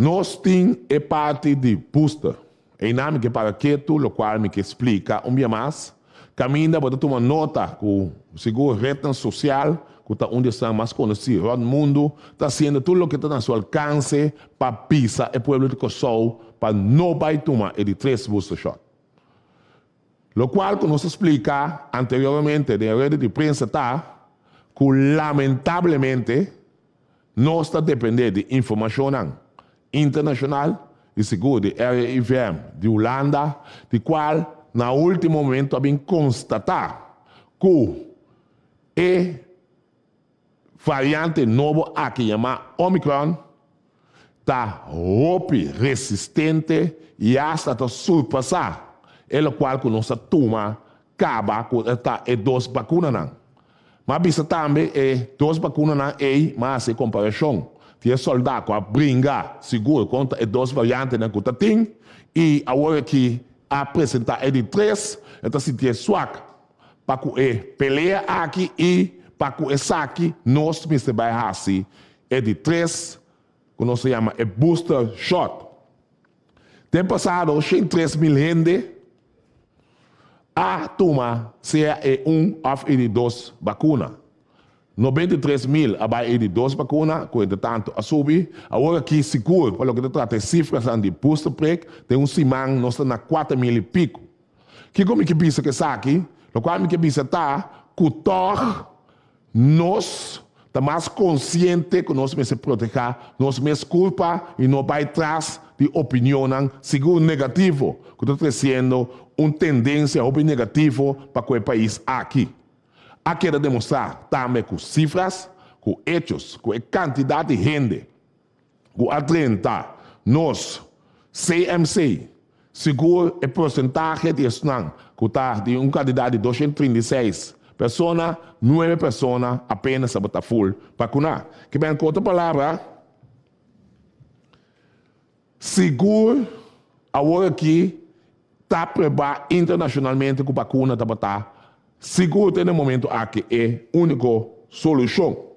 Nostin é e parte de pusta. Em nome que para quieto, lo cual me que explica un día más, camina para tomar nota con o seguro social, que está onde está mais conhecido el mundo, está haciendo todo lo que está a su alcance para pisar el pueblo de Kosovo, para no tomar ele booster shot. Lo cual como se explica anteriormente de red de prensa está que lamentablemente no está dependiendo de información internacional de seguro, RIVM, de Holanda, de qual, na último momento, também constatar que é variante novo a que chama Omicron, está roupe resistente e hasta está surpassar, o qual que nossa turma acaba com esta é duas vacunas. Mas isso também é duas vacunas, é, mas comparação. Tinha soldado a brigar, seguro, contra duas variantes na Cota Tem. E agora que apresentar é de três, então se tinha suac, para que é peleia aqui e para que é saque, nós, Mr. Bairrassi, é de três, que se chama booster shot. Tem passado 83 mil gente, a tomar se é um, of e de 93 mil abaixo de 12 vacunas, com entretanto a subir. Agora aqui, seguro, para o que trata de cifras de posto prego, tem um simão, nós estamos na 4 mil e pico. Que como que pensa que está aqui? No qual que pensa está, cutor, nós está mais consciente que nós mesmos proteger, nós mesmos culpa e não vai atrás de opinião, seguro negativo, que está trazendo uma tendência, opinião negativa para o país aqui. Ha querido demonstrar também com cifras, com hechos, com a quantidade de gente que atenta nós, CMC, seguro o porcentagem de estudantes que está de um candidato de 236 pessoas, 9 pessoas apenas a botar full vacunar. Que bem, com outra palavra, seguro hora que está a internacionalmente que a vacuna está botar Seguro tem um momento a que é única solução.